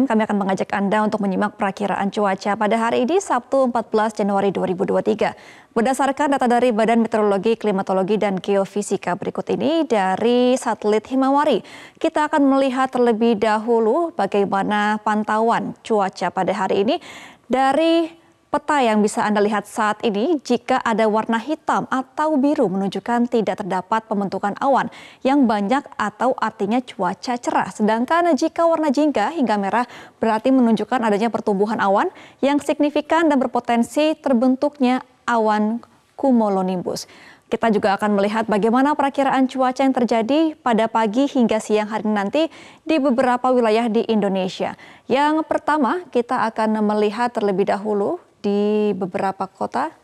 Kami akan mengajak Anda untuk menyimak perakiraan cuaca pada hari ini Sabtu 14 Januari 2023. Berdasarkan data dari Badan Meteorologi, Klimatologi, dan Geofisika berikut ini dari satelit Himawari. Kita akan melihat terlebih dahulu bagaimana pantauan cuaca pada hari ini dari Peta yang bisa Anda lihat saat ini jika ada warna hitam atau biru menunjukkan tidak terdapat pembentukan awan yang banyak atau artinya cuaca cerah. Sedangkan jika warna jingga hingga merah berarti menunjukkan adanya pertumbuhan awan yang signifikan dan berpotensi terbentuknya awan cumulonimbus. Kita juga akan melihat bagaimana perakiraan cuaca yang terjadi pada pagi hingga siang hari nanti di beberapa wilayah di Indonesia. Yang pertama, kita akan melihat terlebih dahulu di beberapa kota.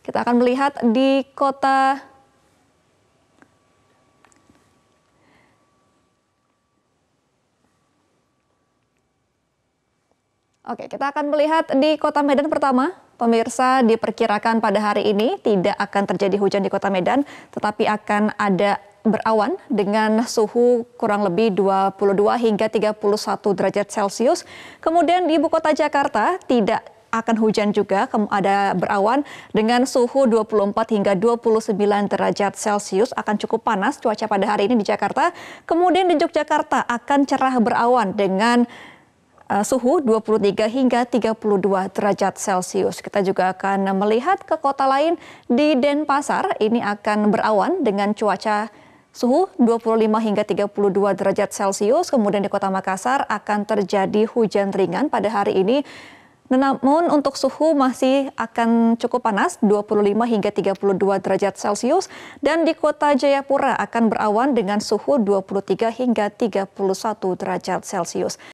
Kita akan melihat di kota Oke, kita akan melihat di Kota Medan pertama. Pemirsa diperkirakan pada hari ini tidak akan terjadi hujan di Kota Medan, tetapi akan ada berawan dengan suhu kurang lebih 22 hingga 31 derajat Celcius. Kemudian di ibu kota Jakarta tidak akan hujan juga ada berawan dengan suhu 24 hingga 29 derajat Celcius akan cukup panas cuaca pada hari ini di Jakarta. Kemudian di Yogyakarta akan cerah berawan dengan uh, suhu 23 hingga 32 derajat Celcius. Kita juga akan melihat ke kota lain di Denpasar ini akan berawan dengan cuaca Suhu 25 hingga 32 derajat Celcius, kemudian di kota Makassar akan terjadi hujan ringan pada hari ini. Namun untuk suhu masih akan cukup panas, 25 hingga 32 derajat Celcius. Dan di kota Jayapura akan berawan dengan suhu 23 hingga 31 derajat Celcius.